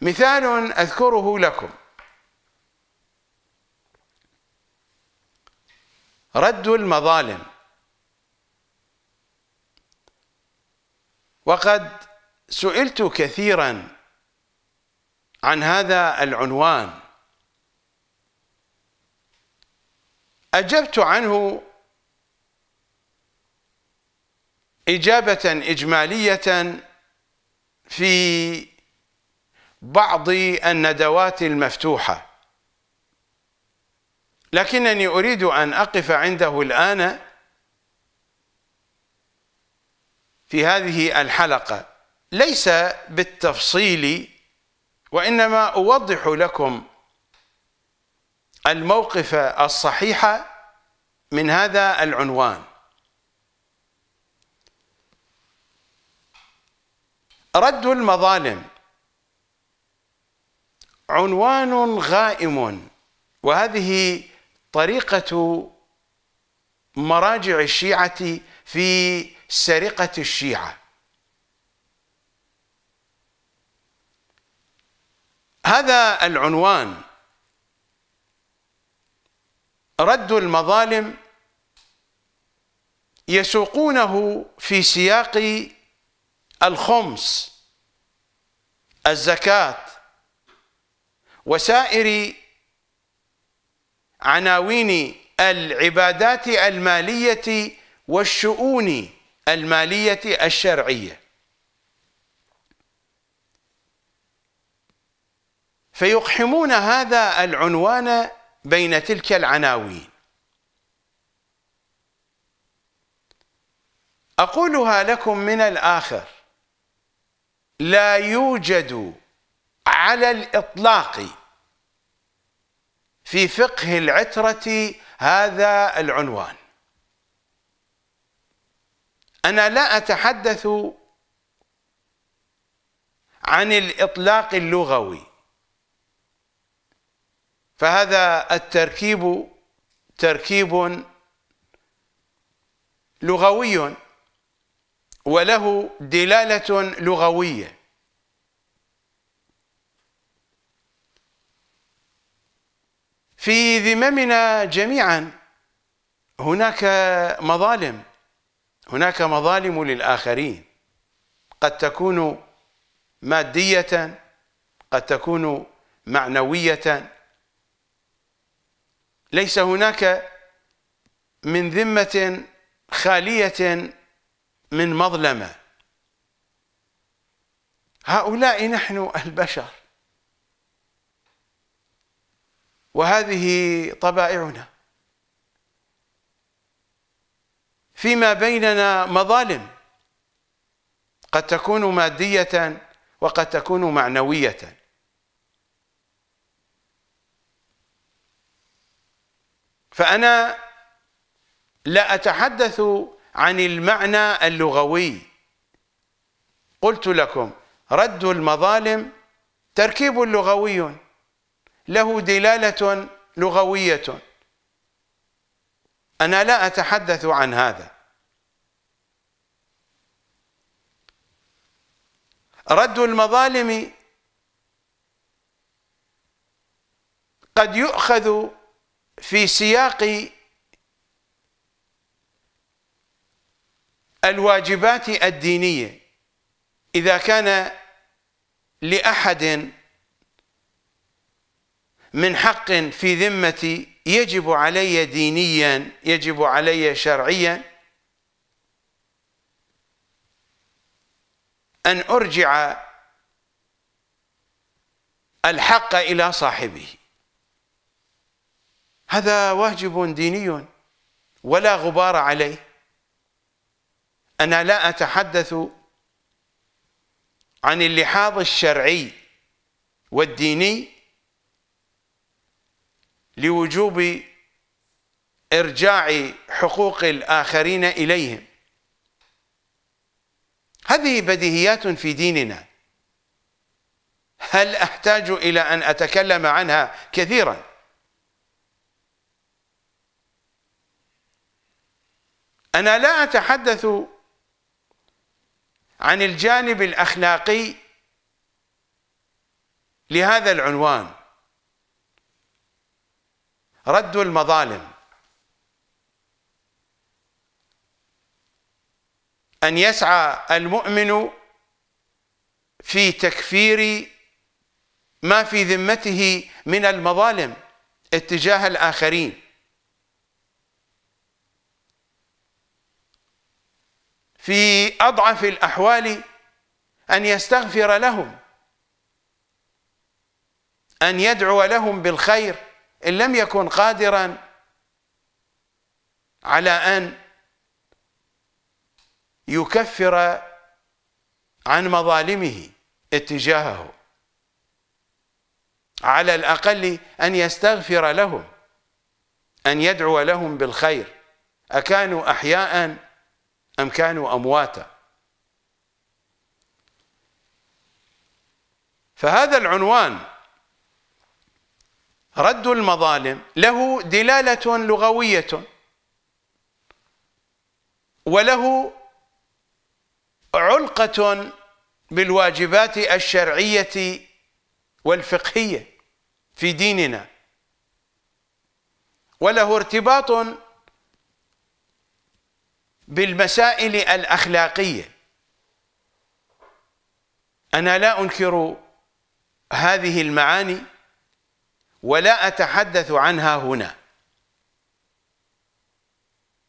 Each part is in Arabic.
مثال أذكره لكم رد المظالم وقد سئلت كثيرا عن هذا العنوان أجبت عنه إجابة إجمالية في بعض الندوات المفتوحة لكنني أريد أن أقف عنده الآن في هذه الحلقة ليس بالتفصيل وإنما أوضح لكم الموقف الصحيح من هذا العنوان رد المظالم عنوان غائم وهذه طريقة مراجع الشيعة في سرقة الشيعة هذا العنوان رد المظالم يسوقونه في سياق الخمس الزكاة وسائر عناوين العبادات المالية والشؤون المالية الشرعية فيقحمون هذا العنوان بين تلك العناوين أقولها لكم من الآخر لا يوجد على الإطلاق في فقه العترة هذا العنوان أنا لا أتحدث عن الإطلاق اللغوي فهذا التركيب تركيب لغوي وله دلالة لغوية في ذممنا جميعا هناك مظالم هناك مظالم للآخرين قد تكون مادية قد تكون معنوية ليس هناك من ذمة خالية من مظلمة هؤلاء نحن البشر وهذه طبائعنا فيما بيننا مظالم قد تكون مادية وقد تكون معنوية فأنا لا أتحدث عن المعنى اللغوي قلت لكم رد المظالم تركيب لغوي له دلالة لغوية أنا لا أتحدث عن هذا رد المظالم قد يؤخذ في سياق الواجبات الدينية إذا كان لأحد من حق في ذمتي يجب علي دينيا يجب علي شرعيا أن أرجع الحق إلى صاحبه هذا واجب ديني ولا غبار عليه أنا لا أتحدث عن اللحاظ الشرعي والديني لوجوب إرجاع حقوق الآخرين إليهم هذه بديهيات في ديننا هل أحتاج إلى أن أتكلم عنها كثيرا أنا لا أتحدث عن الجانب الأخلاقي لهذا العنوان رد المظالم أن يسعى المؤمن في تكفير ما في ذمته من المظالم اتجاه الآخرين في أضعف الأحوال أن يستغفر لهم أن يدعو لهم بالخير إن لم يكن قادرا على أن يكفر عن مظالمه اتجاهه على الأقل أن يستغفر لهم أن يدعو لهم بالخير أكانوا أحياء أم كانوا أمواتا فهذا العنوان رد المظالم له دلالة لغوية وله علقة بالواجبات الشرعية والفقهية في ديننا وله ارتباط بالمسائل الأخلاقية أنا لا أنكر هذه المعاني ولا أتحدث عنها هنا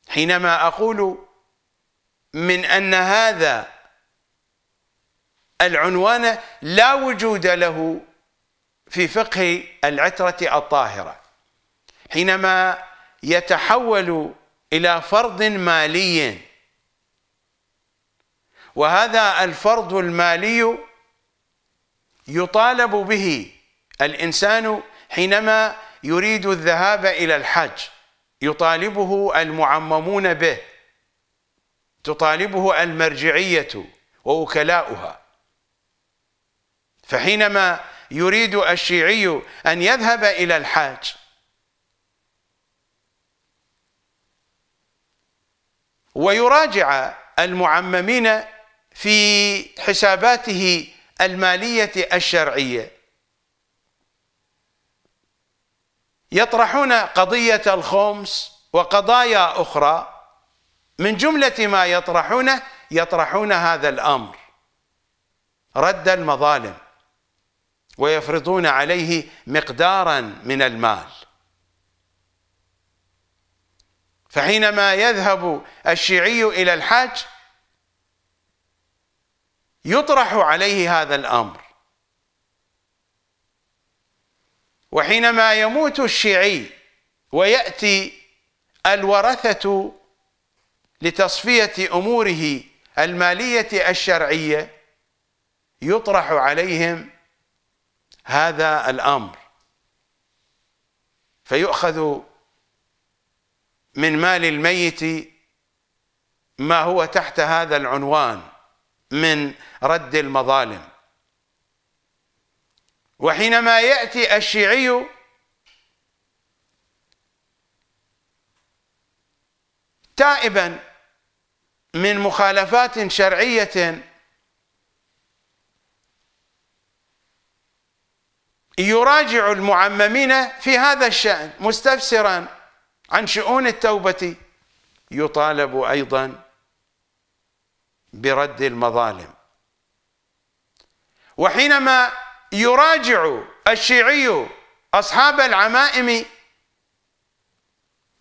حينما أقول من أن هذا العنوان لا وجود له في فقه العترة الطاهرة حينما يتحول إلى فرض مالي وهذا الفرض المالي يطالب به الإنسان حينما يريد الذهاب إلى الحج يطالبه المعممون به تطالبه المرجعية ووكلاؤها فحينما يريد الشيعي أن يذهب إلى الحاج ويراجع المعممين في حساباته المالية الشرعية يطرحون قضية الخمس وقضايا أخرى من جملة ما يطرحونه يطرحون هذا الأمر رد المظالم ويفرضون عليه مقدارا من المال فحينما يذهب الشيعي إلى الحج يطرح عليه هذا الأمر وحينما يموت الشيعي ويأتي الورثة لتصفية أموره المالية الشرعية يطرح عليهم هذا الأمر فيؤخذ من مال الميت ما هو تحت هذا العنوان من رد المظالم وحينما يأتي الشيعي تائبا من مخالفات شرعية يراجع المعممين في هذا الشأن مستفسرا عن شؤون التوبة يطالب أيضا برد المظالم وحينما يراجع الشيعي أصحاب العمائم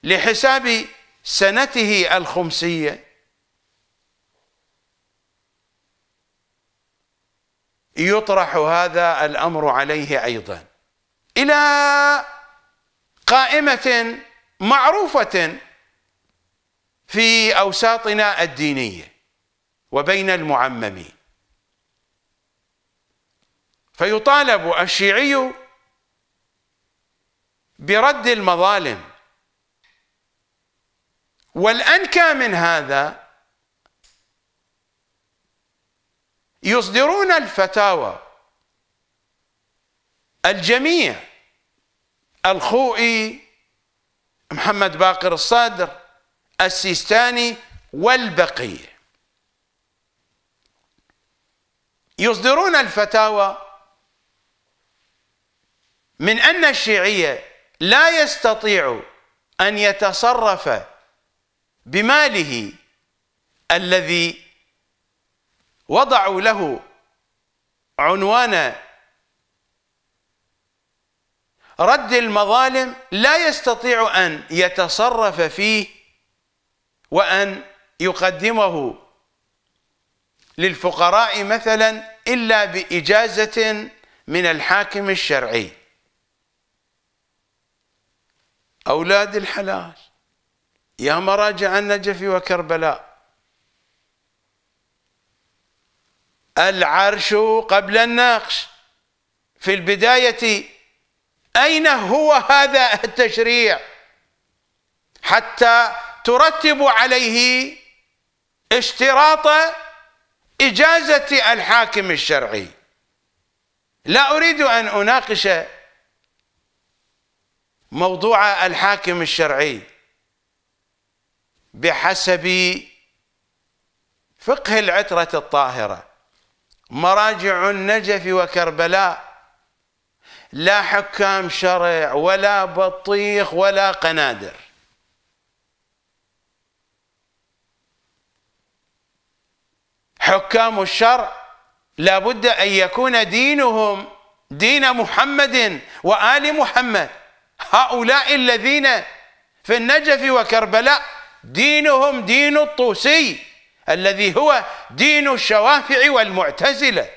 لحساب سنته الخمسية يطرح هذا الأمر عليه أيضا إلى قائمة معروفة في أوساطنا الدينية وبين المعممين فيطالب الشيعي برد المظالم والأنكى من هذا يصدرون الفتاوى الجميع الخوئي محمد باقر الصادر السيستاني والبقية يصدرون الفتاوى من أن الشيعية لا يستطيع أن يتصرف بماله الذي وضعوا له عنوان رد المظالم لا يستطيع أن يتصرف فيه وأن يقدمه للفقراء مثلا إلا بإجازة من الحاكم الشرعي أولاد الحلال يا مراجع النجف وكربلاء العرش قبل النقش في البداية أين هو هذا التشريع حتى ترتب عليه اشتراط إجازة الحاكم الشرعي لا أريد أن أناقش موضوع الحاكم الشرعي بحسب فقه العترة الطاهرة مراجع النجف وكربلاء لا حكام شرع ولا بطيخ ولا قنادر حكام الشرع لابد أن يكون دينهم دين محمد وآل محمد هؤلاء الذين في النجف وكربلاء دينهم دين الطوسي الذي هو دين الشوافع والمعتزلة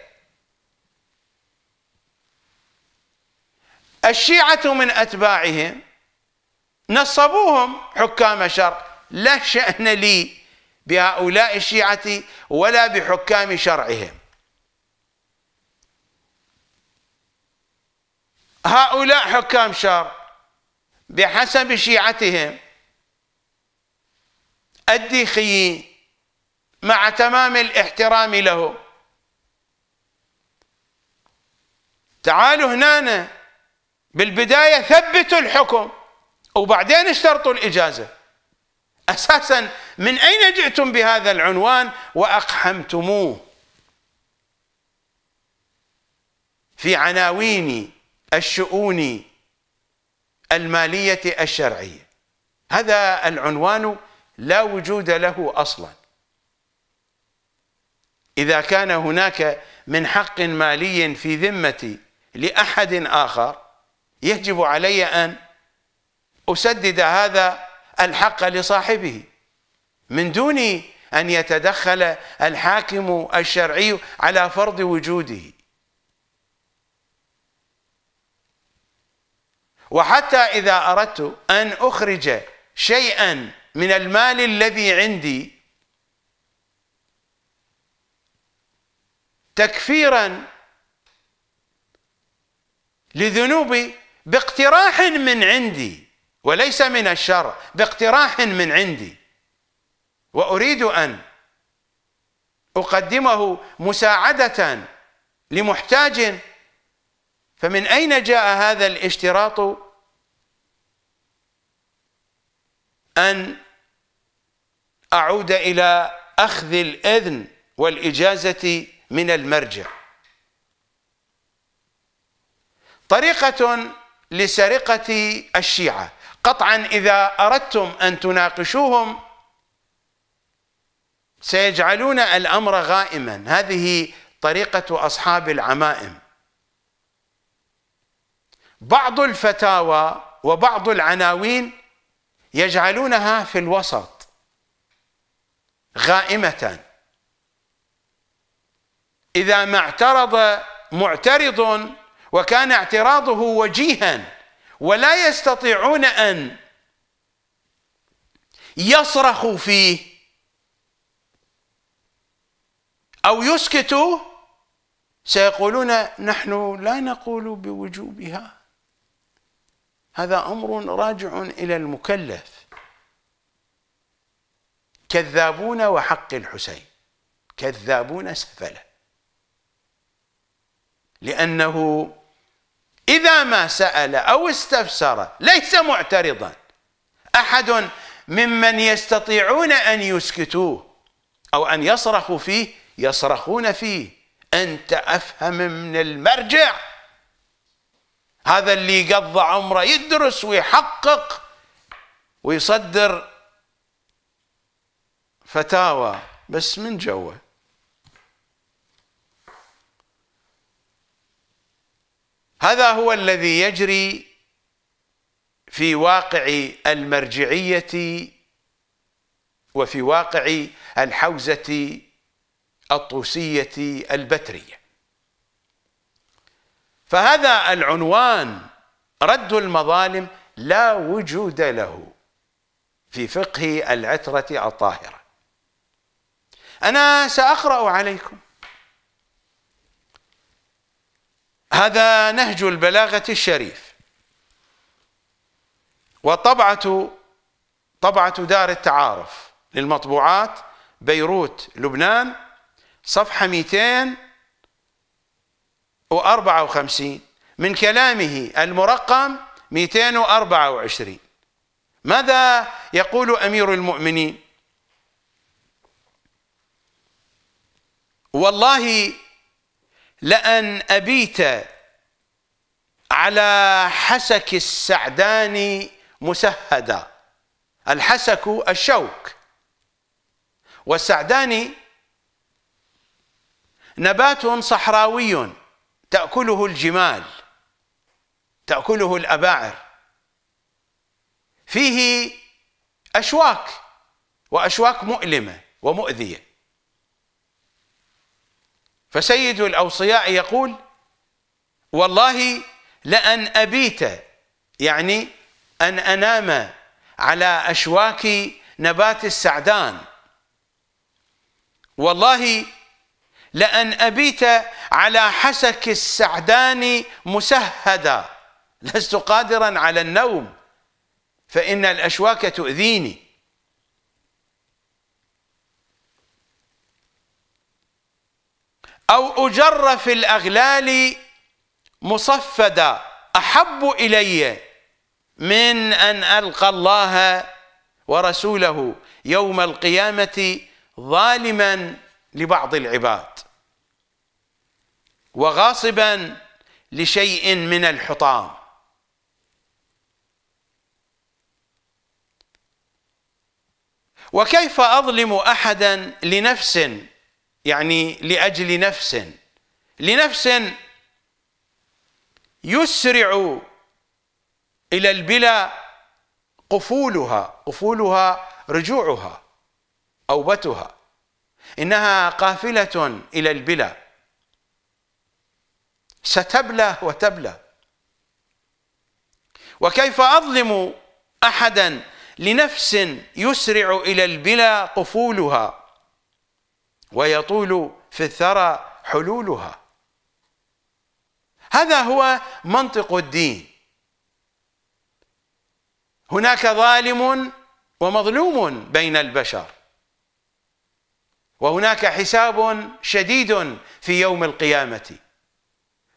الشيعة من أتباعهم نصبوهم حكام شرع لا شأن لي بهؤلاء الشيعة ولا بحكام شرعهم هؤلاء حكام شرع بحسب شيعتهم الديخي مع تمام الاحترام له تعالوا هنا بالبداية ثبتوا الحكم وبعدين اشترطوا الإجازة أساسا من أين جئتم بهذا العنوان وأقحمتموه في عناوين الشؤون المالية الشرعية هذا العنوان لا وجود له اصلا إذا كان هناك من حق مالي في ذمتي لأحد آخر يجب علي أن أسدد هذا الحق لصاحبه من دون أن يتدخل الحاكم الشرعي على فرض وجوده وحتى إذا أردت أن أخرج شيئا من المال الذي عندي تكفيرا لذنوبي باقتراح من عندي وليس من الشرع باقتراح من عندي وأريد أن أقدمه مساعدة لمحتاج فمن أين جاء هذا الاشتراط أن أعود إلى أخذ الإذن والإجازة من المرجع طريقة لسرقة الشيعة قطعا إذا أردتم أن تناقشوهم سيجعلون الأمر غائما هذه طريقة أصحاب العمائم بعض الفتاوى وبعض العناوين يجعلونها في الوسط غائمة إذا ما اعترض معترض وكان اعتراضه وجيها ولا يستطيعون أن يصرخوا فيه أو يسكتوا سيقولون نحن لا نقول بوجوبها هذا أمر راجع إلى المكلف كذابون وحق الحسين كذابون سفله لأنه إذا ما سأل أو استفسر ليس معترضا أحد ممن يستطيعون أن يسكتوه أو أن يصرخوا فيه يصرخون فيه أنت أفهم من المرجع هذا اللي قضى عمره يدرس ويحقق ويصدر فتاوى بس من جوه هذا هو الذي يجري في واقع المرجعية وفي واقع الحوزة الطوسية البترية فهذا العنوان رد المظالم لا وجود له في فقه العترة الطاهرة أنا سأقرأ عليكم هذا نهج البلاغة الشريف وطبعة طبعة دار التعارف للمطبوعات بيروت لبنان صفحة 200 وخمسين من كلامه المرقم 224 ماذا يقول أمير المؤمنين والله لأن أبيت على حسك السعدان مسهدا الحسك الشوك والسعدان نبات صحراوي تأكله الجمال تأكله الأباعر فيه أشواك وأشواك مؤلمة ومؤذية فسيد الأوصياء يقول والله لأن أبيت يعني أن أنام على أشواك نبات السعدان والله لأن أبيت على حسك السعدان مسهدا لست قادرا على النوم فإن الأشواك تؤذيني أو أجر في الأغلال مصفدا أحب إلي من أن ألقى الله ورسوله يوم القيامة ظالما لبعض العباد وغاصبا لشيء من الحطام وكيف اظلم احدا لنفس يعني لاجل نفس لنفس يسرع الى البلا قفولها قفولها رجوعها اوبتها انها قافله الى البلا ستبلى وتبلى وكيف أظلم أحدا لنفس يسرع إلى البلا قفولها ويطول في الثرى حلولها هذا هو منطق الدين هناك ظالم ومظلوم بين البشر وهناك حساب شديد في يوم القيامه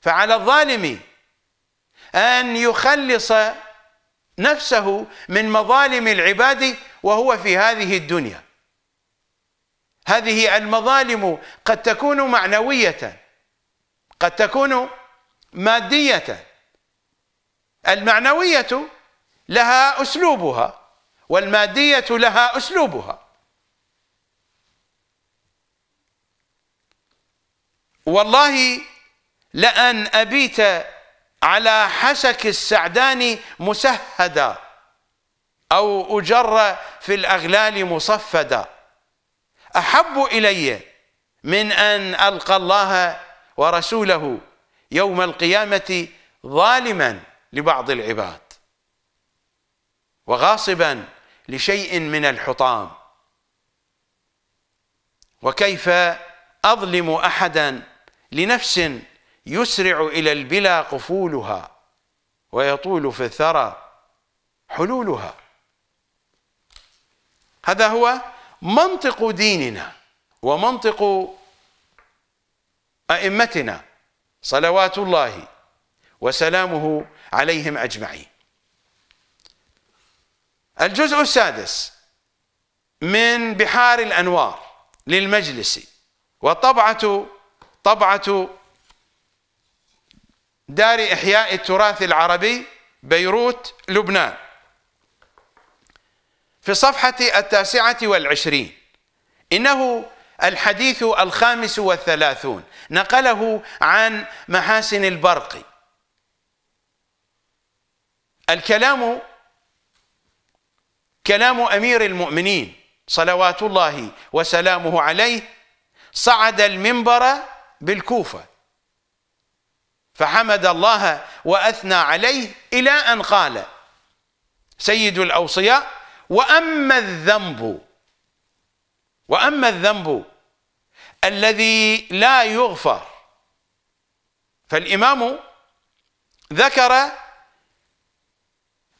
فعلى الظالم أن يخلص نفسه من مظالم العباد وهو في هذه الدنيا هذه المظالم قد تكون معنوية قد تكون مادية المعنوية لها أسلوبها والمادية لها أسلوبها والله لأن أبيت على حسك السعدان مسهدا أو أجر في الأغلال مصفدا أحب إلي من أن ألقى الله ورسوله يوم القيامة ظالما لبعض العباد وغاصبا لشيء من الحطام وكيف أظلم أحدا لنفس يسرع إلى البلا قفولها ويطول في الثرى حلولها هذا هو منطق ديننا ومنطق أئمتنا صلوات الله وسلامه عليهم أجمعين الجزء السادس من بحار الأنوار للمجلس وطبعة طبعة دار إحياء التراث العربي بيروت لبنان في صفحة التاسعة والعشرين إنه الحديث الخامس والثلاثون نقله عن محاسن البرقي الكلام كلام أمير المؤمنين صلوات الله وسلامه عليه صعد المنبر بالكوفة فحمد الله وأثنى عليه إلى أن قال سيد الأوصياء وأما الذنب وأما الذنب الذي لا يغفر فالإمام ذكر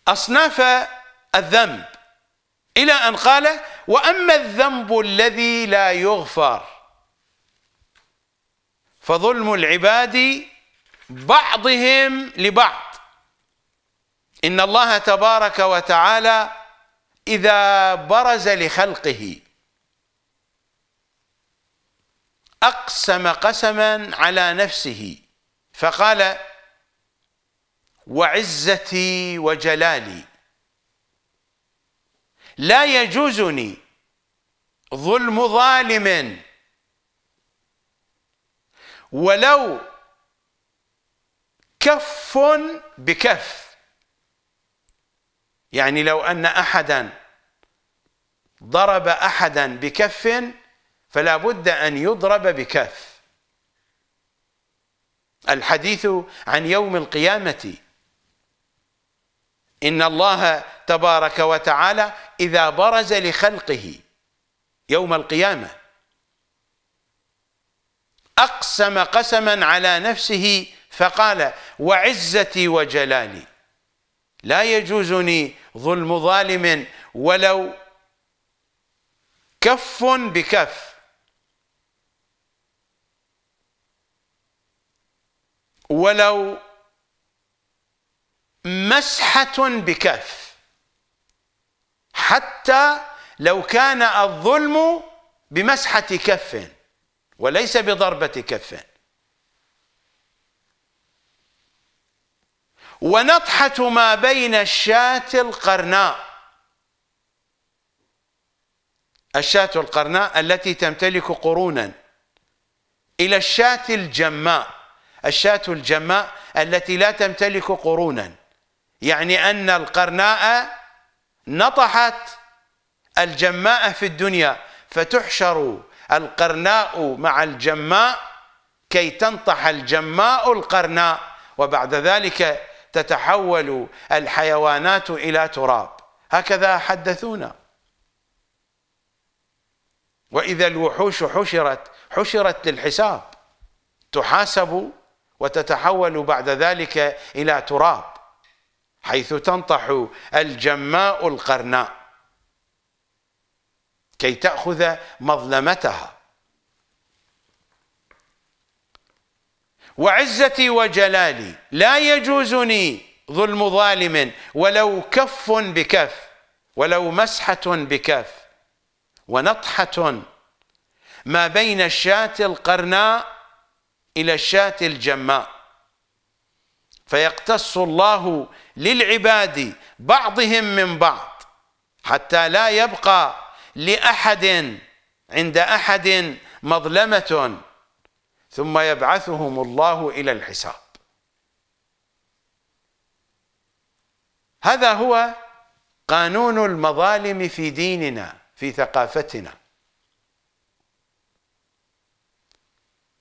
أصناف الذنب إلى أن قال وأما الذنب الذي لا يغفر فظلم العباد بعضهم لبعض إن الله تبارك وتعالى إذا برز لخلقه أقسم قسما على نفسه فقال وعزتي وجلالي لا يجوزني ظلم ظالم ولو كف بكف يعني لو أن أحدا ضرب أحدا بكف فلا بد أن يضرب بكف الحديث عن يوم القيامة إن الله تبارك وتعالى إذا برز لخلقه يوم القيامة أقسم قسما على نفسه فقال وعزتي وجلالي لا يجوزني ظلم ظالم ولو كف بكف ولو مسحة بكف حتى لو كان الظلم بمسحة كف وليس بضربة كف ونطحة ما بين الشاة القرناء الشاة القرناء التي تمتلك قرونا إلى الشاة الجماء الشاة الجماء التي لا تمتلك قرونا يعني أن القرناء نطحت الجماء في الدنيا فتحشر القرناء مع الجماء كي تنطح الجماء القرناء وبعد ذلك تتحول الحيوانات إلى تراب هكذا حدثونا وإذا الوحوش حشرت حشرت للحساب تحاسب وتتحول بعد ذلك إلى تراب حيث تنطح الجماء القرناء كي تأخذ مظلمتها وعزتي وجلالي لا يجوزني ظلم ظالم ولو كف بكف ولو مسحة بكف ونطحة ما بين الشاة القرناء إلى الشاة الجماء فيقتص الله للعباد بعضهم من بعض حتى لا يبقى لأحد عند أحد مظلمة ثم يبعثهم الله إلى الحساب هذا هو قانون المظالم في ديننا في ثقافتنا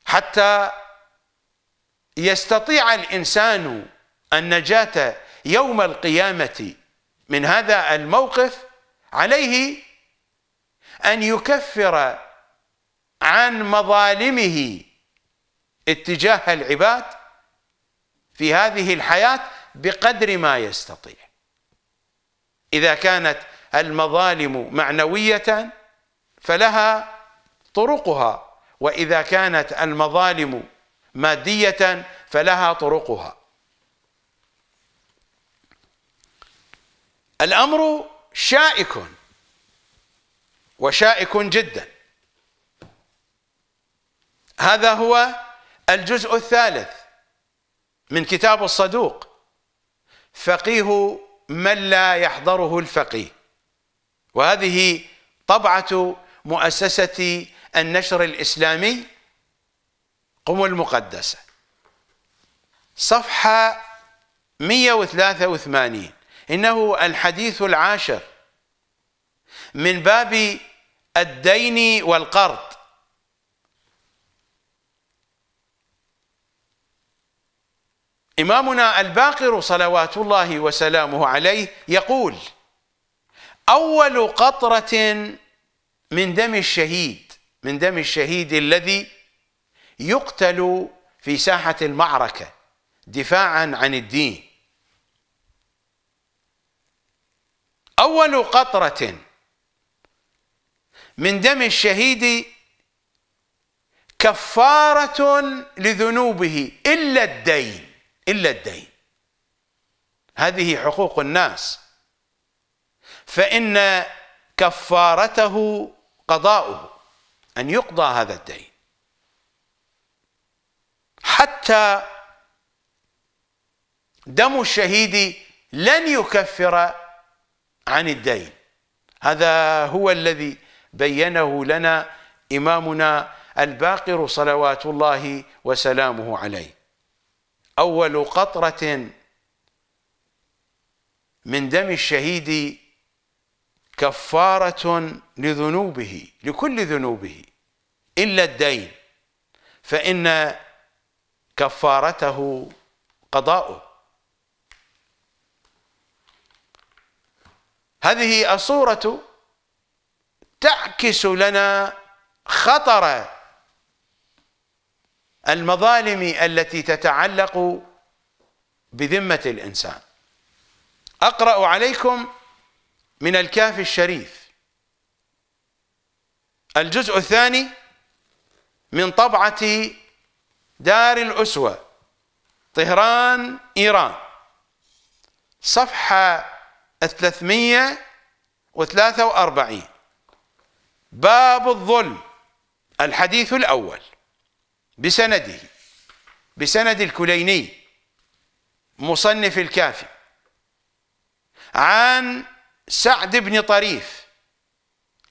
حتى يستطيع الإنسان النجاة يوم القيامة من هذا الموقف عليه أن يكفر عن مظالمه اتجاه العباد في هذه الحياة بقدر ما يستطيع إذا كانت المظالم معنوية فلها طرقها وإذا كانت المظالم مادية فلها طرقها الأمر شائك وشائك جدا هذا هو الجزء الثالث من كتاب الصدوق فقيه من لا يحضره الفقيه وهذه طبعة مؤسسة النشر الإسلامي قم المقدسة صفحة 183 إنه الحديث العاشر من باب الدين والقرض إمامنا الباقر صلوات الله وسلامه عليه يقول أول قطرة من دم الشهيد من دم الشهيد الذي يقتل في ساحة المعركة دفاعا عن الدين أول قطرة من دم الشهيد كفارة لذنوبه إلا الدين إلا الدين هذه حقوق الناس فإن كفارته قضاؤه أن يقضى هذا الدين حتى دم الشهيد لن يكفر عن الدين هذا هو الذي بينه لنا إمامنا الباقر صلوات الله وسلامه عليه أول قطرة من دم الشهيد كفارة لذنوبه لكل ذنوبه إلا الدين فإن كفارته قضاؤه هذه الصورة تعكس لنا خطر المظالم التي تتعلق بذمة الإنسان أقرأ عليكم من الكاف الشريف الجزء الثاني من طبعة دار الأسوة طهران إيران صفحة 343 باب الظلم الحديث الأول بسنده بسند الكليني مصنف الكافي عن سعد بن طريف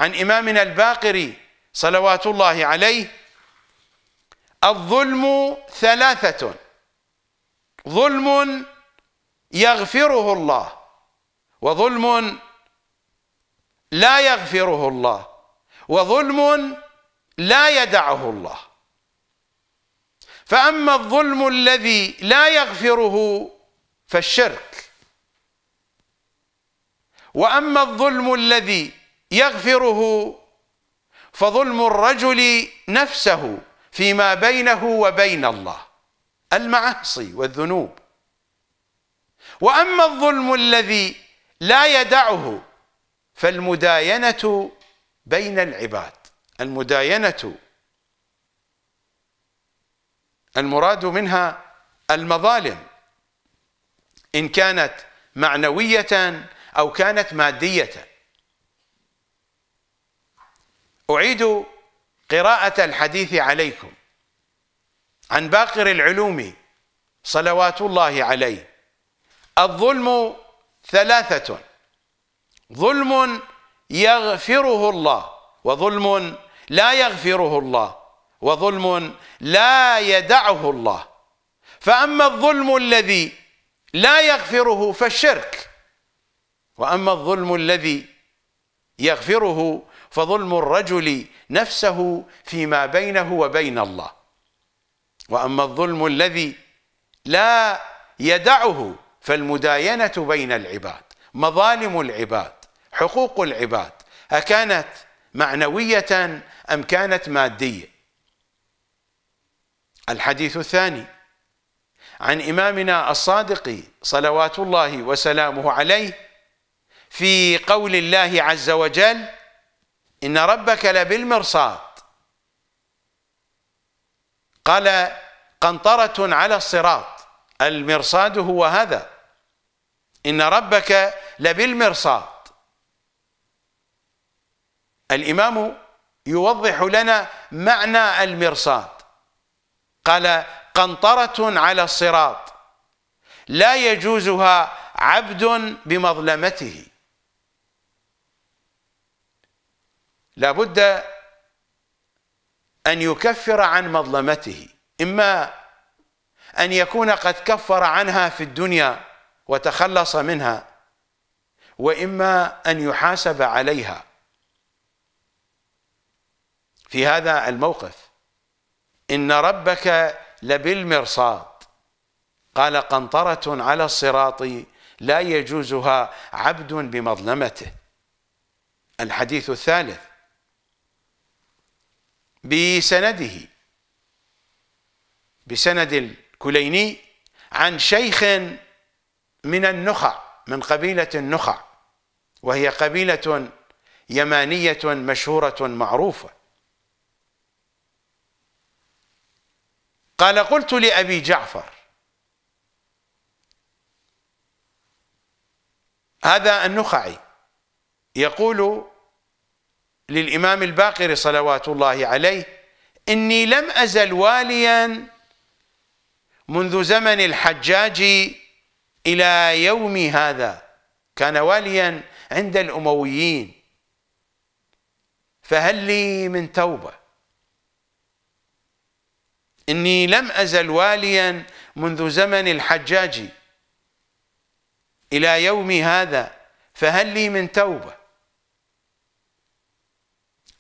عن إمامنا الباقري صلوات الله عليه الظلم ثلاثة ظلم يغفره الله وظلم لا يغفره الله وظلم لا يدعه الله فأما الظلم الذي لا يغفره فالشرك وأما الظلم الذي يغفره فظلم الرجل نفسه فيما بينه وبين الله المعاصي والذنوب وأما الظلم الذي لا يدعه فالمداينة بين العباد المداينة المراد منها المظالم إن كانت معنوية أو كانت مادية أعيد قراءة الحديث عليكم عن باقر العلوم صلوات الله عليه الظلم ثلاثة ظلم يغفره الله وظلم لا يغفره الله وظلم لا يدعه الله فأما الظلم الذي لا يغفره فالشرك وأما الظلم الذي يغفره فظلم الرجل نفسه فيما بينه وبين الله وأما الظلم الذي لا يدعه فالمداينة بين العباد مظالم العباد حقوق العباد أكانت معنوية أم كانت مادية الحديث الثاني عن إمامنا الصادق صلوات الله وسلامه عليه في قول الله عز وجل إن ربك لبالمرصاد قال قنطرة على الصراط المرصاد هو هذا إن ربك لبالمرصاد الإمام يوضح لنا معنى المرصاد قال قنطرة على الصراط لا يجوزها عبد بمظلمته لابد أن يكفر عن مظلمته إما أن يكون قد كفر عنها في الدنيا وتخلص منها وإما أن يحاسب عليها في هذا الموقف إن ربك لبالمرصاد قال قنطرة على الصراط لا يجوزها عبد بمظلمته الحديث الثالث بسنده بسند الكليني عن شيخ من النخع من قبيلة النخع وهي قبيلة يمانية مشهورة معروفة قال قلت لأبي جعفر هذا النخعي يقول للإمام الباقر صلوات الله عليه إني لم أزل واليا منذ زمن الحجاج إلى يوم هذا كان واليا عند الأمويين فهل لي من توبه إني لم أزل واليا منذ زمن الحجاج إلى يومي هذا فهل لي من توبة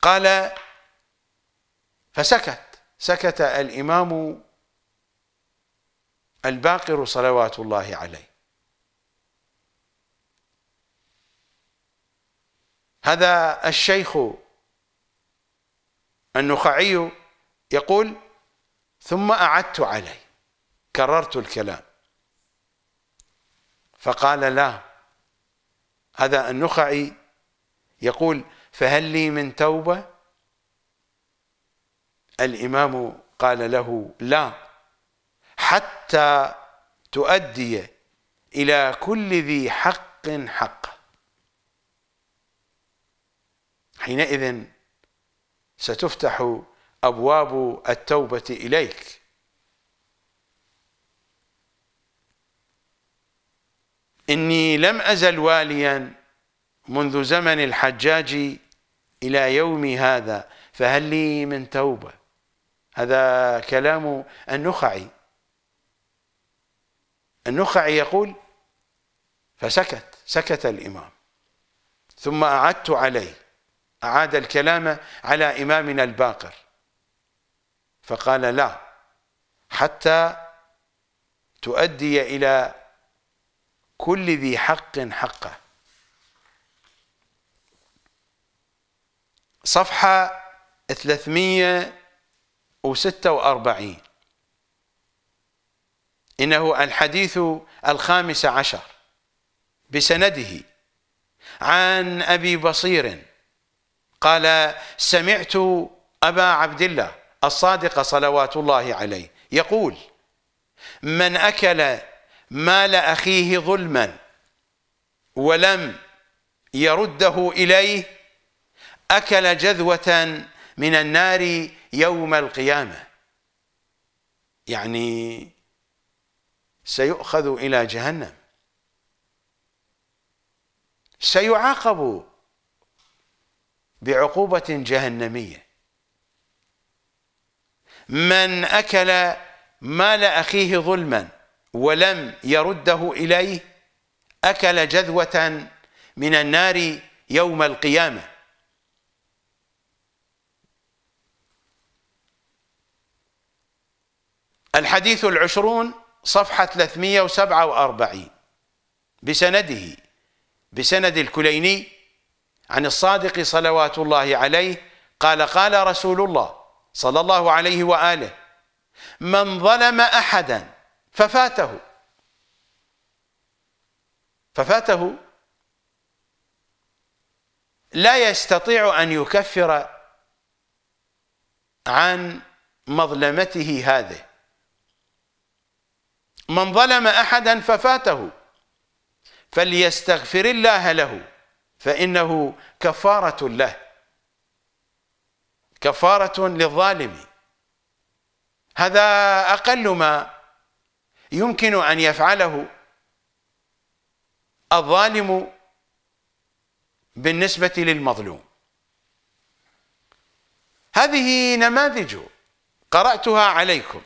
قال فسكت سكت الإمام الباقر صلوات الله عليه هذا الشيخ النخعي يقول ثم أعدت عليه كررت الكلام فقال لا هذا النخعي يقول فهل لي من توبة الإمام قال له لا حتى تؤدي إلى كل ذي حق حقه حينئذ ستفتح أبواب التوبة إليك إني لم أزل واليا منذ زمن الحجاج إلى يومي هذا فهل لي من توبة هذا كلام النخعي النخعي يقول فسكت سكت الإمام ثم أعدت عليه أعاد الكلام على إمامنا الباقر فقال لا حتى تؤدي إلى كل ذي حق حقه صفحة 346 إنه الحديث الخامس عشر بسنده عن أبي بصير قال سمعت أبا عبد الله الصادقة صلوات الله عليه يقول من أكل مال أخيه ظلما ولم يرده إليه أكل جذوة من النار يوم القيامة يعني سيؤخذ إلى جهنم سيعاقب بعقوبة جهنمية من أكل مال أخيه ظلما ولم يرده إليه أكل جذوة من النار يوم القيامة الحديث العشرون صفحة 347 بسنده بسند الكليني عن الصادق صلوات الله عليه قال قال رسول الله صلى الله عليه واله من ظلم احدا ففاته ففاته لا يستطيع ان يكفر عن مظلمته هذه من ظلم احدا ففاته فليستغفر الله له فانه كفاره له كفارة للظالم هذا أقل ما يمكن أن يفعله الظالم بالنسبة للمظلوم هذه نماذج قرأتها عليكم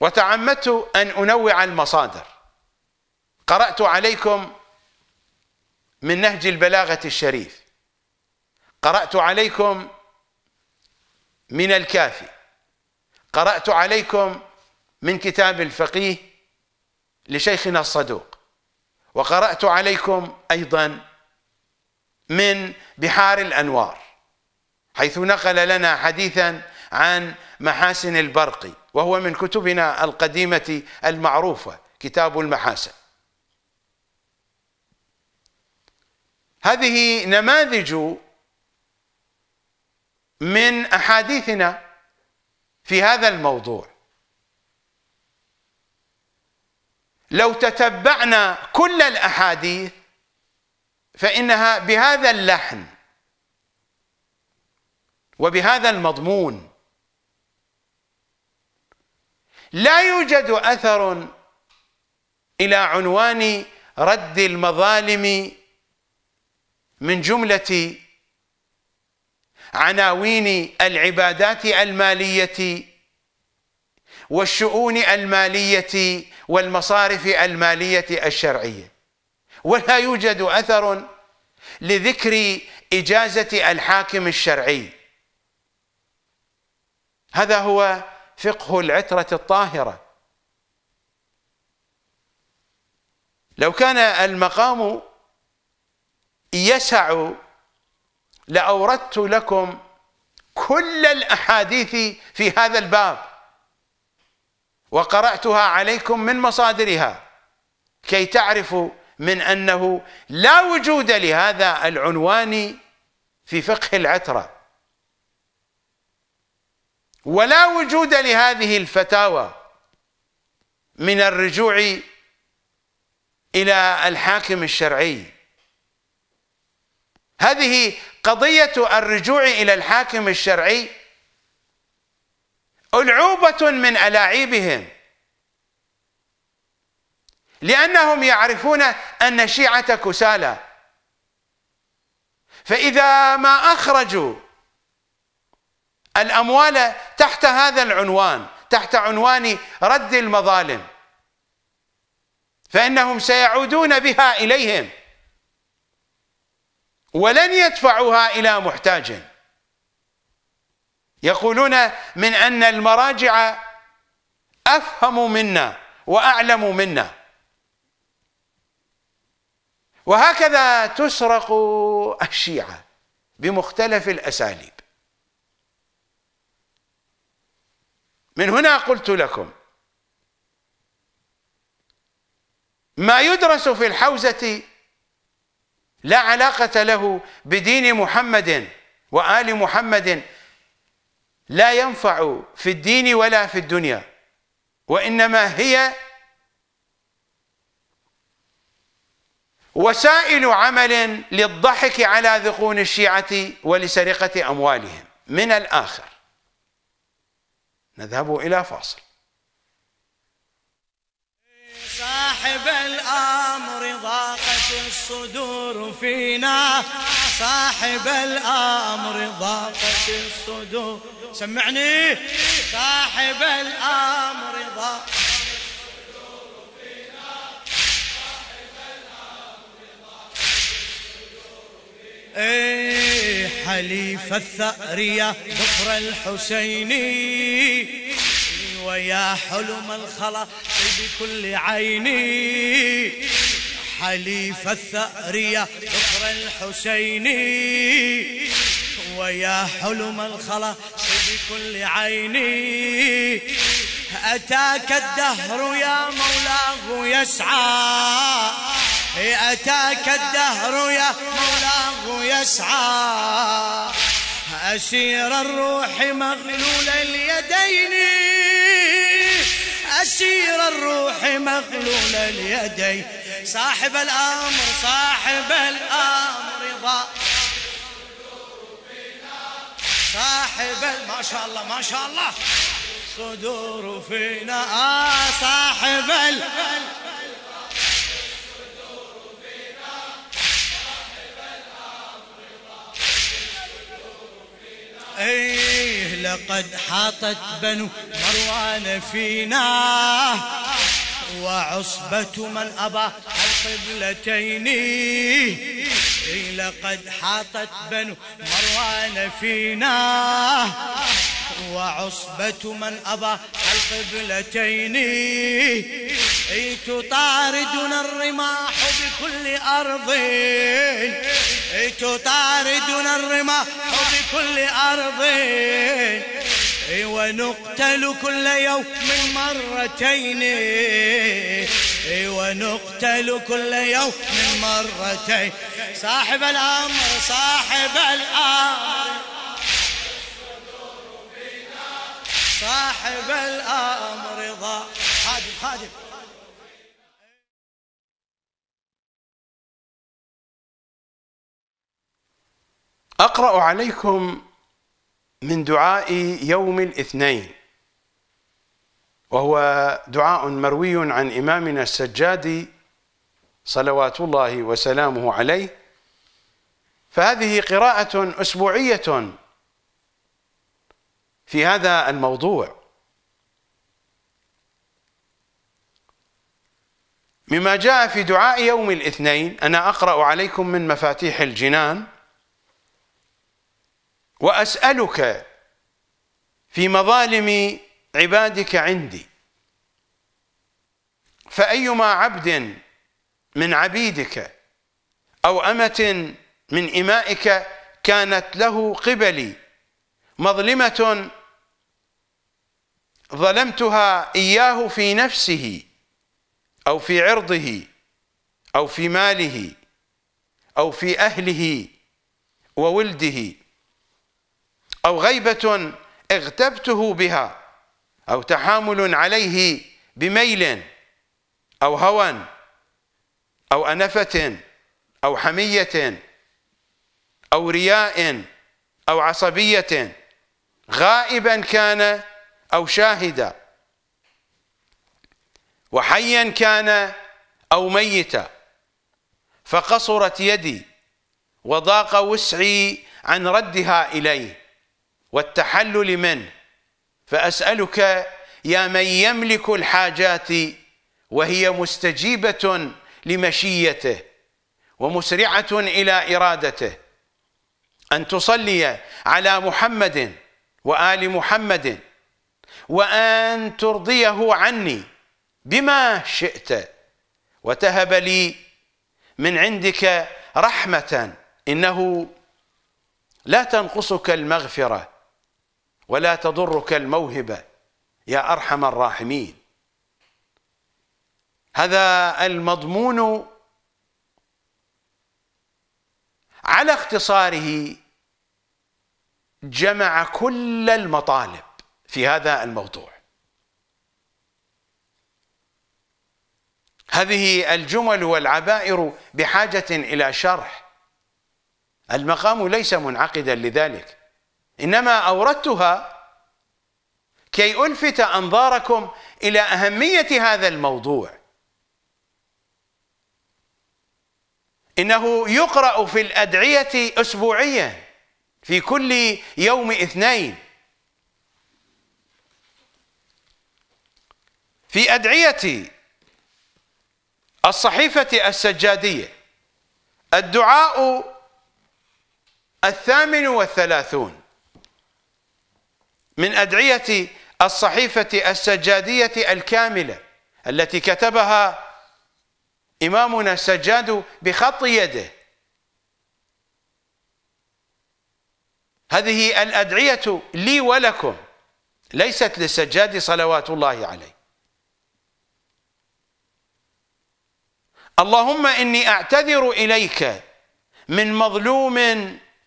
وتعمدت أن أنوع المصادر قرأت عليكم من نهج البلاغة الشريف قرأت عليكم من الكافي قرأت عليكم من كتاب الفقيه لشيخنا الصدوق وقرأت عليكم أيضا من بحار الأنوار حيث نقل لنا حديثا عن محاسن البرقي وهو من كتبنا القديمة المعروفة كتاب المحاسن هذه نماذج من احاديثنا في هذا الموضوع لو تتبعنا كل الاحاديث فانها بهذا اللحن وبهذا المضمون لا يوجد اثر الى عنوان رد المظالم من جمله عناوين العبادات المالية والشؤون المالية والمصارف المالية الشرعية ولا يوجد أثر لذكر إجازة الحاكم الشرعي هذا هو فقه العترة الطاهرة لو كان المقام يسع لأوردت لكم كل الأحاديث في هذا الباب وقرأتها عليكم من مصادرها كي تعرفوا من أنه لا وجود لهذا العنوان في فقه العترة ولا وجود لهذه الفتاوى من الرجوع إلى الحاكم الشرعي هذه قضية الرجوع إلى الحاكم الشرعي ألعوبة من ألاعيبهم لأنهم يعرفون أن الشيعة كسالى فإذا ما أخرجوا الأموال تحت هذا العنوان تحت عنوان رد المظالم فإنهم سيعودون بها إليهم ولن يدفعوها إلى محتاج يقولون من أن المراجع أفهم منا وأعلم منا وهكذا تسرق الشيعة بمختلف الأساليب من هنا قلت لكم ما يدرس في الحوزة لا علاقة له بدين محمد وآل محمد لا ينفع في الدين ولا في الدنيا وإنما هي وسائل عمل للضحك على ذقون الشيعة ولسرقة أموالهم من الآخر نذهب إلى فاصل صاحب الامر ضاقت الصدور فينا صاحب الامر ضاقت الصدور سمعني صاحب الامر ضاقت ايه حليف الثأر يا ذكر الحسيني ويا حلم الخلا بكل عيني حليف الثأرية ذكر الحسيني ويا حلم الخلا بكل عيني أتاك الدهر يا مولاه يسعى أتاك الدهر يا مولاه يسعى أسير الروح مغلول اليدين أسير الروح مغلول اليدين صاحب الأمر صاحب الأمر ضاع صاحب ما شاء الله ما شاء الله صدور فينا آه صاحب الأمر ايه لقد حاطت بنو مروان فينا وعصبة من أبى القبلتين إيه لقد حاطت بنو مروان فينا وعصبة من أبى القبلتين أي تطاردنا الرماح بكل أرض أي تطاردنا الرماح بكل أرض ونقتل كل يوم مرتين ونقتل كل يوم مرتين صاحب الأمر صاحب الأمر صاحب الأمر ضاع خادم خادم أقرأ عليكم من دعاء يوم الاثنين وهو دعاء مروي عن إمامنا السجادي صلوات الله وسلامه عليه فهذه قراءة أسبوعية في هذا الموضوع مما جاء في دعاء يوم الاثنين أنا أقرأ عليكم من مفاتيح الجنان وأسألك في مظالم عبادك عندي فأيما عبد من عبيدك أو أمة من إمائك كانت له قبلي مظلمة ظلمتها إياه في نفسه أو في عرضه أو في ماله أو في أهله وولده أو غيبة اغتبته بها أو تحامل عليه بميل أو هوى أو أنفة أو حمية أو رياء أو عصبية غائبا كان أو شاهدا وحيا كان أو ميتا فقصرت يدي وضاق وسعي عن ردها إليه والتحلل منه فأسألك يا من يملك الحاجات وهي مستجيبة لمشيته ومسرعة إلى إرادته أن تصلي على محمد وآل محمد وأن ترضيه عني بما شئت وتهب لي من عندك رحمة إنه لا تنقصك المغفرة ولا تضرك الموهبة يا أرحم الراحمين هذا المضمون على اختصاره جمع كل المطالب في هذا الموضوع هذه الجمل والعبائر بحاجة إلى شرح المقام ليس منعقدا لذلك انما اوردتها كي الفت انظاركم الى اهميه هذا الموضوع انه يقرا في الادعيه اسبوعيا في كل يوم اثنين في ادعيه الصحيفه السجاديه الدعاء الثامن والثلاثون من أدعية الصحيفة السجادية الكاملة التي كتبها إمامنا السجاد بخط يده هذه الأدعية لي ولكم ليست للسجاد صلوات الله عليه اللهم إني أعتذر إليك من مظلوم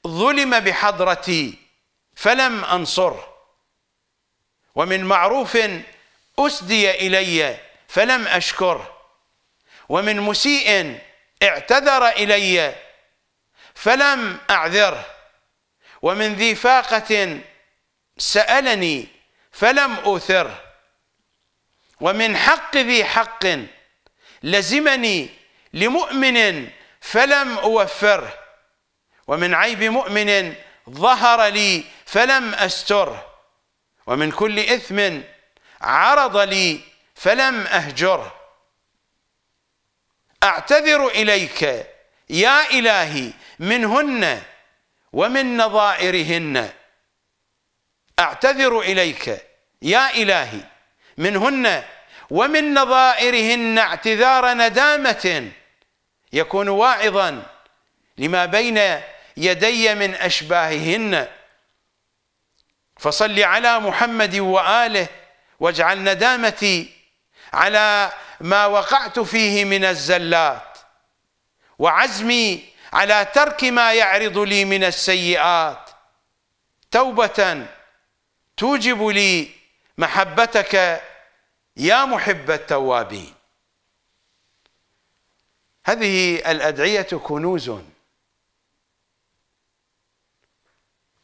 ظلم بحضرتي فلم أنصره ومن معروف أسدي إلي فلم أشكره ومن مسيء اعتذر إلي فلم أعذره ومن ذي فاقة سألني فلم أوثره ومن حق ذي حق لزمني لمؤمن فلم أوفره ومن عيب مؤمن ظهر لي فلم أستره ومن كل إثم عرض لي فلم أهجره أعتذر إليك يا إلهي منهن ومن نظائرهن أعتذر إليك يا إلهي منهن ومن نظائرهن اعتذار ندامة يكون واعظا لما بين يدي من أشباههن فصل على محمد وآله واجعل ندامتي على ما وقعت فيه من الزلات وعزمي على ترك ما يعرض لي من السيئات توبة توجب لي محبتك يا محب التوابين هذه الأدعية كنوز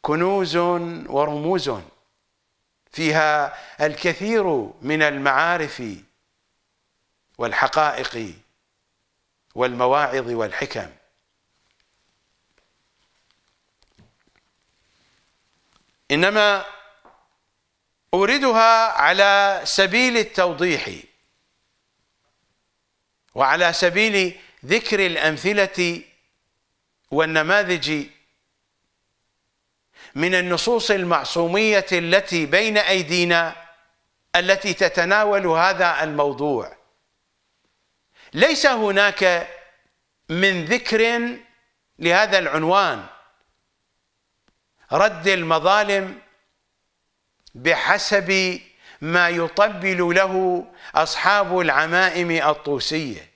كنوز ورموز فيها الكثير من المعارف والحقائق والمواعظ والحكم انما اوردها على سبيل التوضيح وعلى سبيل ذكر الامثله والنماذج من النصوص المعصوميه التي بين ايدينا التي تتناول هذا الموضوع ليس هناك من ذكر لهذا العنوان رد المظالم بحسب ما يطبل له اصحاب العمائم الطوسيه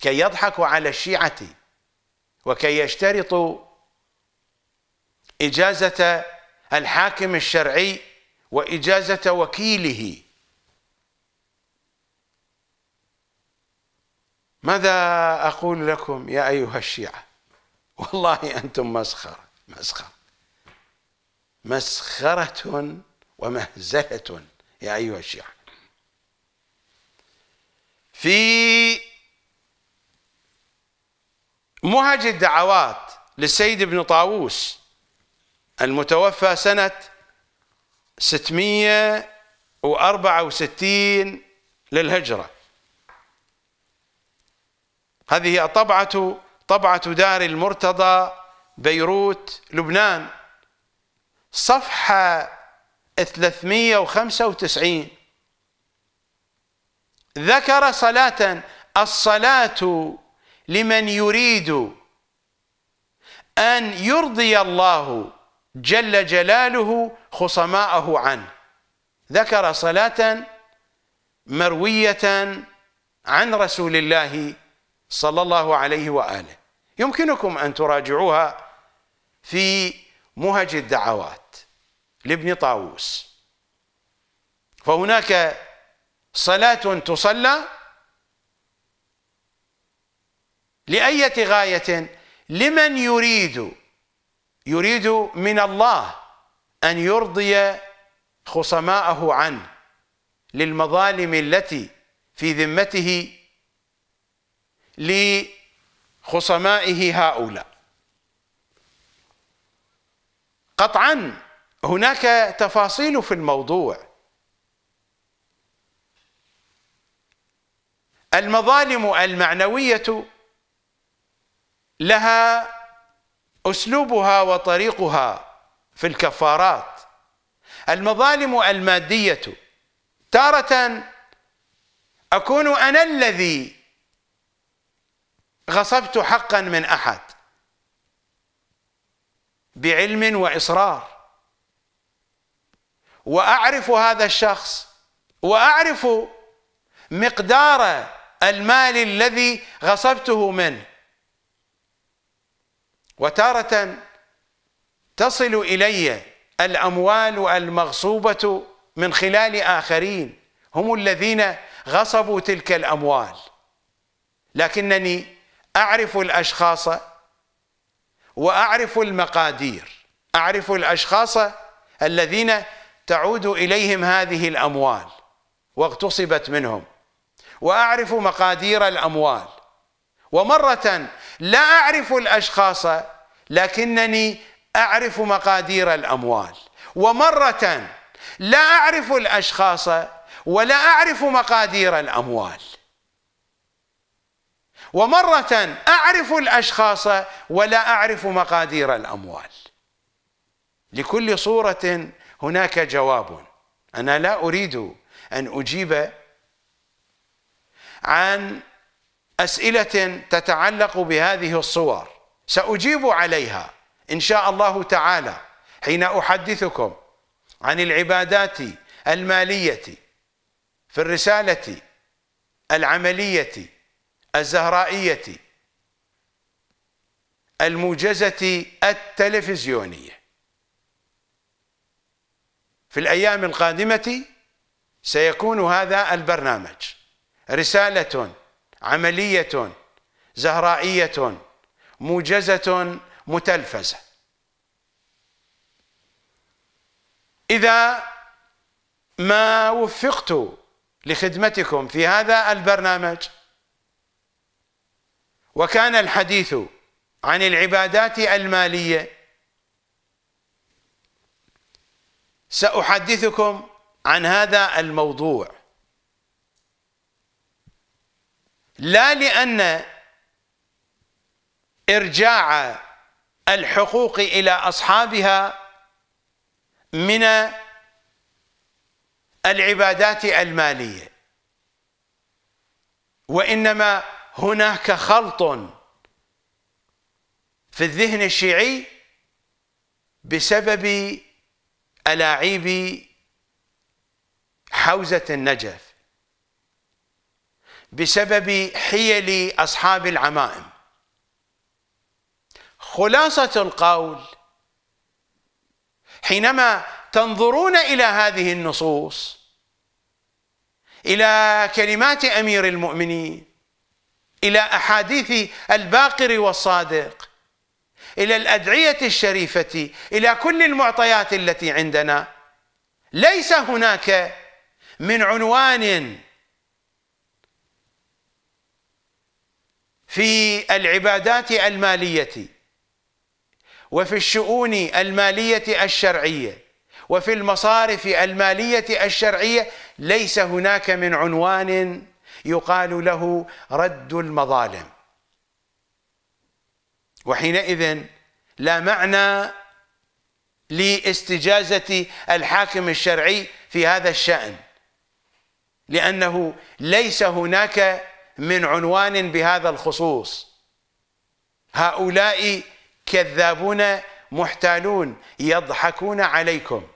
كي يضحكوا على الشيعه وكي يشترطوا إجازة الحاكم الشرعي وإجازة وكيله ماذا أقول لكم يا أيها الشيعة والله أنتم مسخرة مسخرة مسخرة ومهزلة يا أيها الشيعة في مهج الدعوات للسيد ابن طاووس المتوفى سنة 664 للهجرة هذه طبعة طبعة دار المرتضى بيروت لبنان صفحة 395 ذكر صلاة الصلاة لمن يريد أن يرضي الله جل جلاله خصماءه عنه ذكر صلاة مروية عن رسول الله صلى الله عليه وآله يمكنكم أن تراجعوها في مهج الدعوات لابن طاووس فهناك صلاة تصلى لأية غاية لمن يريد يريد من الله أن يرضي خصماءه عنه للمظالم التي في ذمته لخصمائه هؤلاء قطعا هناك تفاصيل في الموضوع المظالم المعنوية لها أسلوبها وطريقها في الكفارات المظالم المادية تارة أكون أنا الذي غصبت حقا من أحد بعلم وإصرار وأعرف هذا الشخص وأعرف مقدار المال الذي غصبته منه وتارة تصل إلي الأموال المغصوبة من خلال آخرين هم الذين غصبوا تلك الأموال لكنني أعرف الأشخاص وأعرف المقادير أعرف الأشخاص الذين تعود إليهم هذه الأموال واغتصبت منهم وأعرف مقادير الأموال ومرة لا أعرف الأشخاص لكنني أعرف مقادير الأموال ومرة لا أعرف الأشخاص ولا أعرف مقادير الأموال ومرة أعرف الأشخاص ولا أعرف مقادير الأموال لكل صورة هناك جواب أنا لا أريد أن أجيب عن أسئلة تتعلق بهذه الصور سأجيب عليها إن شاء الله تعالى حين أحدثكم عن العبادات المالية في الرسالة العملية الزهرائية الموجزة التلفزيونية في الأيام القادمة سيكون هذا البرنامج رسالة عملية زهرائية موجزة متلفزة إذا ما وفقت لخدمتكم في هذا البرنامج وكان الحديث عن العبادات المالية سأحدثكم عن هذا الموضوع لا لأن إرجاع الحقوق إلى أصحابها من العبادات المالية وإنما هناك خلط في الذهن الشيعي بسبب ألاعيب حوزة النجف بسبب حيل أصحاب العمائم خلاصة القول حينما تنظرون إلى هذه النصوص إلى كلمات أمير المؤمنين إلى أحاديث الباقر والصادق إلى الأدعية الشريفة إلى كل المعطيات التي عندنا ليس هناك من عنوان في العبادات الماليه وفي الشؤون المالية الشرعية وفي المصارف المالية الشرعية ليس هناك من عنوان يقال له رد المظالم وحينئذ لا معنى لاستجازة الحاكم الشرعي في هذا الشأن لأنه ليس هناك من عنوان بهذا الخصوص هؤلاء كذابون محتالون يضحكون عليكم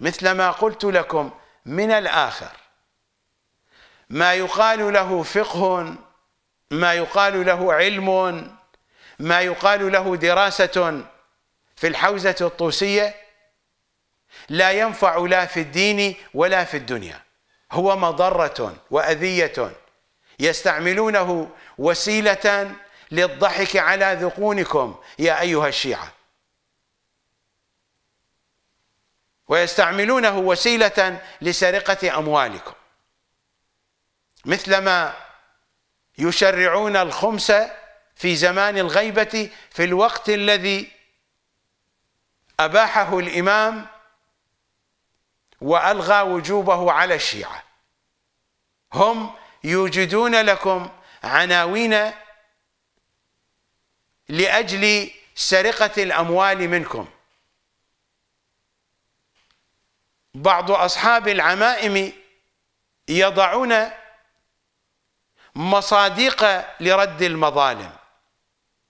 مثل ما قلت لكم من الآخر ما يقال له فقه ما يقال له علم ما يقال له دراسة في الحوزة الطوسية لا ينفع لا في الدين ولا في الدنيا هو مضرة وأذية يستعملونه وسيلة للضحك على ذقونكم يا أيها الشيعة ويستعملونه وسيلة لسرقة أموالكم مثلما يشرعون الخمس في زمان الغيبة في الوقت الذي أباحه الإمام وألغى وجوبه على الشيعة هم يوجدون لكم عناوين لأجل سرقة الأموال منكم بعض أصحاب العمائم يضعون مصادق لرد المظالم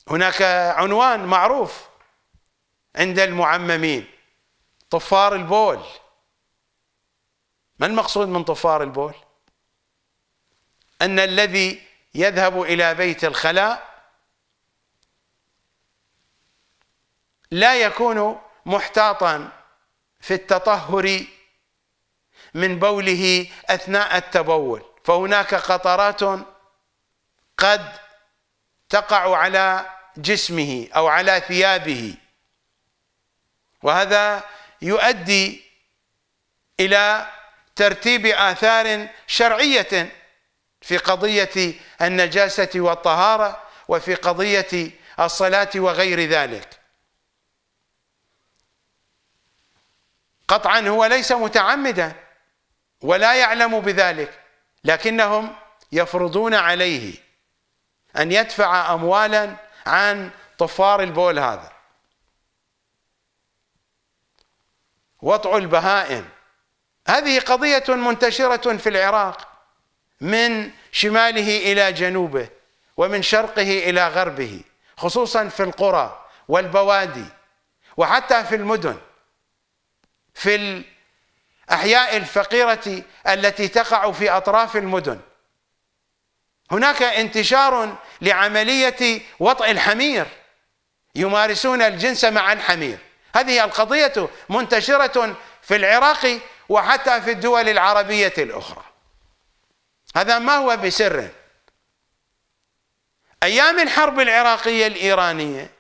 هناك عنوان معروف عند المعممين طفار البول ما المقصود من طفار البول أن الذي يذهب إلى بيت الخلاء لا يكون محتاطا في التطهر من بوله اثناء التبول فهناك قطرات قد تقع على جسمه او على ثيابه وهذا يؤدي الى ترتيب اثار شرعيه في قضيه النجاسه والطهاره وفي قضيه الصلاه وغير ذلك قطعا هو ليس متعمدا ولا يعلم بذلك لكنهم يفرضون عليه أن يدفع أموالا عن طفار البول هذا وضع البهائم هذه قضية منتشرة في العراق من شماله إلى جنوبه ومن شرقه إلى غربه خصوصا في القرى والبوادي وحتى في المدن في الأحياء الفقيرة التي تقع في أطراف المدن هناك انتشار لعملية وطء الحمير يمارسون الجنس مع الحمير هذه القضية منتشرة في العراق وحتى في الدول العربية الأخرى هذا ما هو بسر أيام الحرب العراقية الإيرانية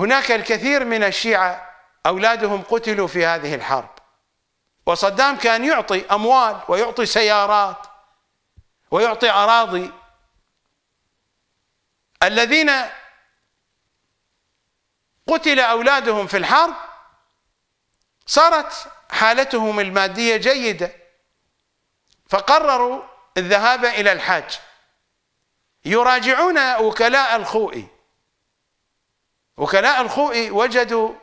هناك الكثير من الشيعة أولادهم قتلوا في هذه الحرب وصدام كان يعطي أموال ويعطي سيارات ويعطي أراضي الذين قتل أولادهم في الحرب صارت حالتهم المادية جيدة فقرروا الذهاب إلى الحاج يراجعون وكلاء الخوئي وكلاء الخوئي وجدوا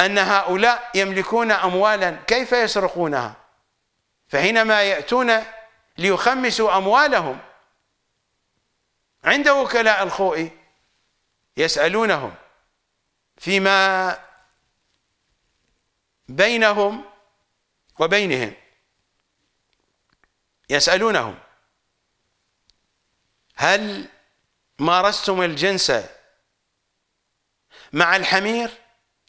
أن هؤلاء يملكون أموالا كيف يسرقونها فحينما يأتون ليخمسوا أموالهم عند وكلاء الخوئي يسألونهم فيما بينهم وبينهم يسألونهم هل مارستم الجنس مع الحمير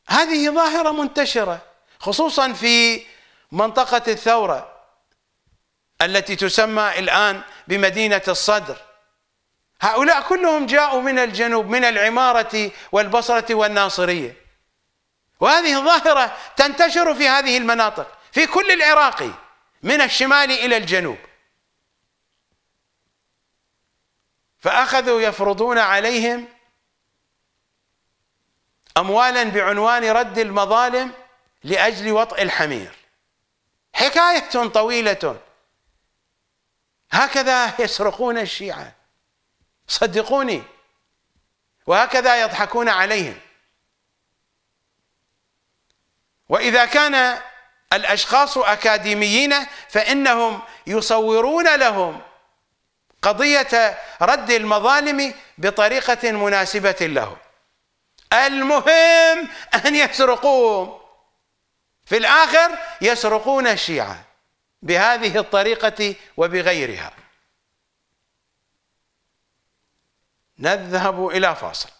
هذه ظاهرة منتشرة خصوصا في منطقة الثورة التي تسمى الآن بمدينة الصدر هؤلاء كلهم جاءوا من الجنوب من العمارة والبصرة والناصرية وهذه الظاهرة تنتشر في هذه المناطق في كل العراق من الشمال إلى الجنوب فأخذوا يفرضون عليهم أموالا بعنوان رد المظالم لأجل وطء الحمير حكاية طويلة هكذا يسرقون الشيعة صدقوني وهكذا يضحكون عليهم وإذا كان الأشخاص أكاديميين فإنهم يصورون لهم قضية رد المظالم بطريقة مناسبة لهم المهم أن يسرقوهم في الآخر يسرقون الشيعة بهذه الطريقة وبغيرها نذهب إلى فاصل